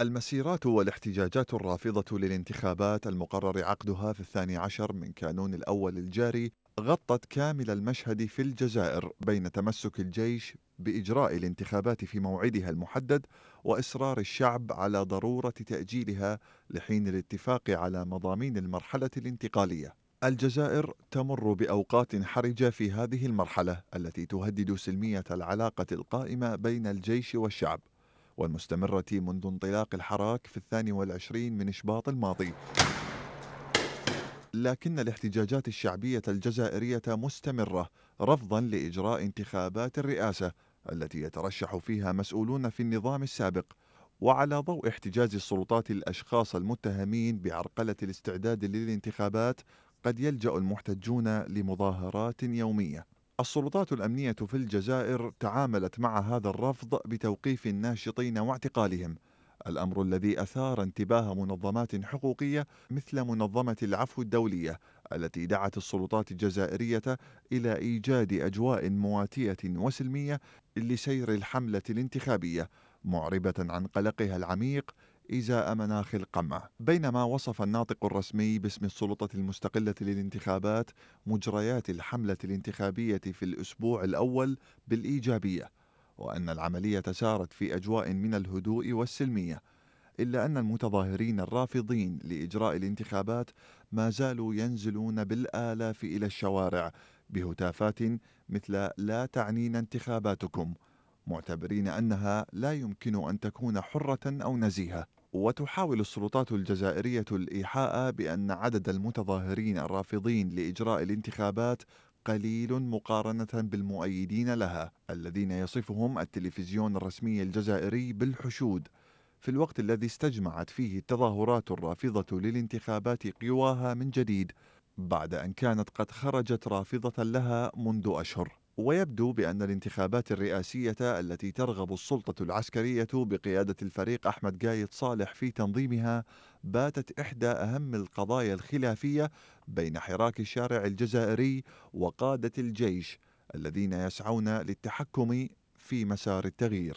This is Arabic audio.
المسيرات والاحتجاجات الرافضة للانتخابات المقرر عقدها في الثاني عشر من كانون الأول الجاري غطت كامل المشهد في الجزائر بين تمسك الجيش بإجراء الانتخابات في موعدها المحدد وإصرار الشعب على ضرورة تأجيلها لحين الاتفاق على مضامين المرحلة الانتقالية الجزائر تمر باوقات حرجه في هذه المرحله التي تهدد سلميه العلاقه القائمه بين الجيش والشعب والمستمرة منذ انطلاق الحراك في الثاني والعشرين من شباط الماضي لكن الاحتجاجات الشعبية الجزائرية مستمرة رفضا لإجراء انتخابات الرئاسة التي يترشح فيها مسؤولون في النظام السابق وعلى ضوء احتجاز السلطات الأشخاص المتهمين بعرقلة الاستعداد للانتخابات قد يلجأ المحتجون لمظاهرات يومية السلطات الأمنية في الجزائر تعاملت مع هذا الرفض بتوقيف الناشطين واعتقالهم الأمر الذي أثار انتباه منظمات حقوقية مثل منظمة العفو الدولية التي دعت السلطات الجزائرية إلى إيجاد أجواء مواتية وسلمية لسير الحملة الانتخابية معربة عن قلقها العميق إزاء مناخ القمع بينما وصف الناطق الرسمي باسم السلطة المستقلة للانتخابات مجريات الحملة الانتخابية في الأسبوع الأول بالإيجابية وأن العملية سارت في أجواء من الهدوء والسلمية إلا أن المتظاهرين الرافضين لإجراء الانتخابات ما زالوا ينزلون بالآلاف إلى الشوارع بهتافات مثل لا تعنينا انتخاباتكم معتبرين انها لا يمكن ان تكون حره او نزيهه وتحاول السلطات الجزائرية الإيحاء بأن عدد المتظاهرين الرافضين لإجراء الانتخابات قليل مقارنة بالمؤيدين لها الذين يصفهم التلفزيون الرسمي الجزائري بالحشود في الوقت الذي استجمعت فيه التظاهرات الرافضة للانتخابات قواها من جديد بعد أن كانت قد خرجت رافضة لها منذ أشهر ويبدو بأن الانتخابات الرئاسية التي ترغب السلطة العسكرية بقيادة الفريق أحمد قايد صالح في تنظيمها باتت إحدى أهم القضايا الخلافية بين حراك الشارع الجزائري وقادة الجيش الذين يسعون للتحكم في مسار التغيير